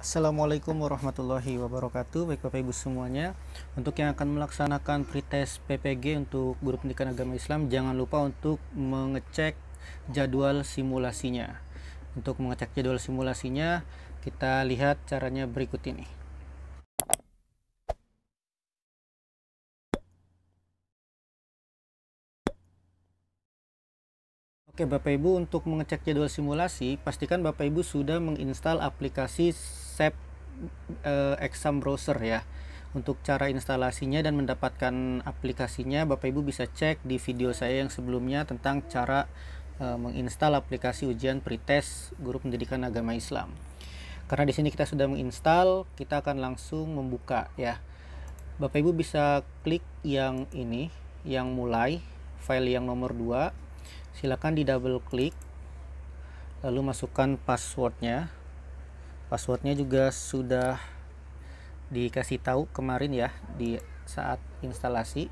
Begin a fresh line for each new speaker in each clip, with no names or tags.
Assalamualaikum warahmatullahi wabarakatuh Baik Bapak Ibu semuanya Untuk yang akan melaksanakan pretest PPG untuk Guru Pendidikan Agama Islam Jangan lupa untuk mengecek jadwal simulasinya Untuk mengecek jadwal simulasinya Kita lihat caranya berikut ini Oke Bapak Ibu untuk mengecek jadwal simulasi Pastikan Bapak Ibu sudah menginstal aplikasi Step uh, exam browser ya untuk cara instalasinya dan mendapatkan aplikasinya Bapak Ibu bisa cek di video saya yang sebelumnya tentang cara e, menginstal aplikasi ujian pretest guru pendidikan agama Islam. Karena di sini kita sudah menginstal, kita akan langsung membuka ya. Bapak Ibu bisa klik yang ini, yang mulai, file yang nomor 2. Silakan di double klik lalu masukkan passwordnya passwordnya juga sudah dikasih tahu kemarin ya di saat instalasi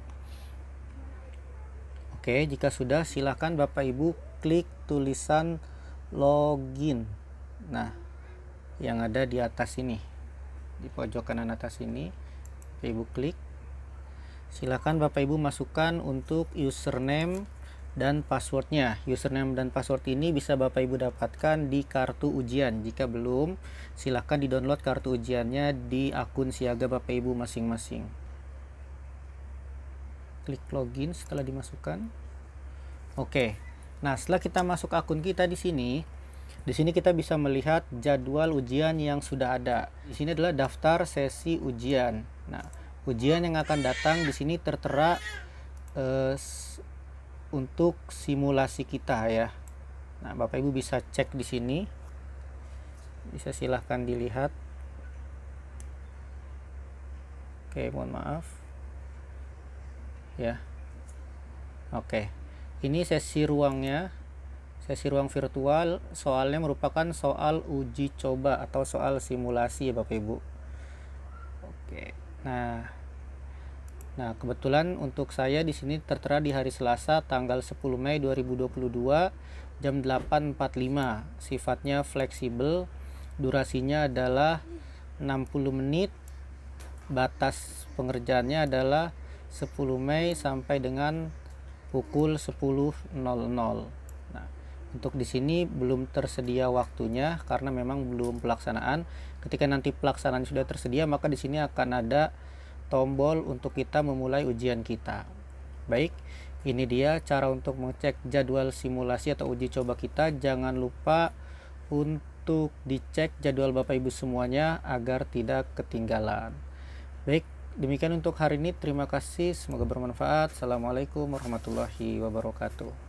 oke jika sudah silahkan bapak ibu klik tulisan login nah yang ada di atas ini di pojok kanan atas ini bapak ibu klik silahkan bapak ibu masukkan untuk username dan passwordnya. Username dan password ini bisa Bapak Ibu dapatkan di kartu ujian. Jika belum, silahkan di-download kartu ujiannya di akun siaga Bapak Ibu masing-masing. Klik login setelah dimasukkan. Oke. Nah, setelah kita masuk akun kita di sini, di sini kita bisa melihat jadwal ujian yang sudah ada. Di sini adalah daftar sesi ujian. Nah, ujian yang akan datang di sini tertera eh, untuk simulasi kita ya. Nah, Bapak Ibu bisa cek di sini. Bisa silahkan dilihat. Oke, mohon maaf. Ya. Oke. Ini sesi ruangnya. Sesi ruang virtual soalnya merupakan soal uji coba atau soal simulasi ya Bapak Ibu. Oke. Nah, Nah, kebetulan untuk saya di sini tertera di hari Selasa tanggal 10 Mei 2022 jam 8.45. Sifatnya fleksibel. Durasinya adalah 60 menit. Batas pengerjaannya adalah 10 Mei sampai dengan pukul 10.00. Nah, untuk di sini belum tersedia waktunya karena memang belum pelaksanaan. Ketika nanti pelaksanaan sudah tersedia, maka di sini akan ada tombol untuk kita memulai ujian kita. Baik, ini dia cara untuk mengecek jadwal simulasi atau uji coba kita. Jangan lupa untuk dicek jadwal Bapak Ibu semuanya agar tidak ketinggalan. Baik, demikian untuk hari ini. Terima kasih, semoga bermanfaat. Assalamualaikum warahmatullahi wabarakatuh.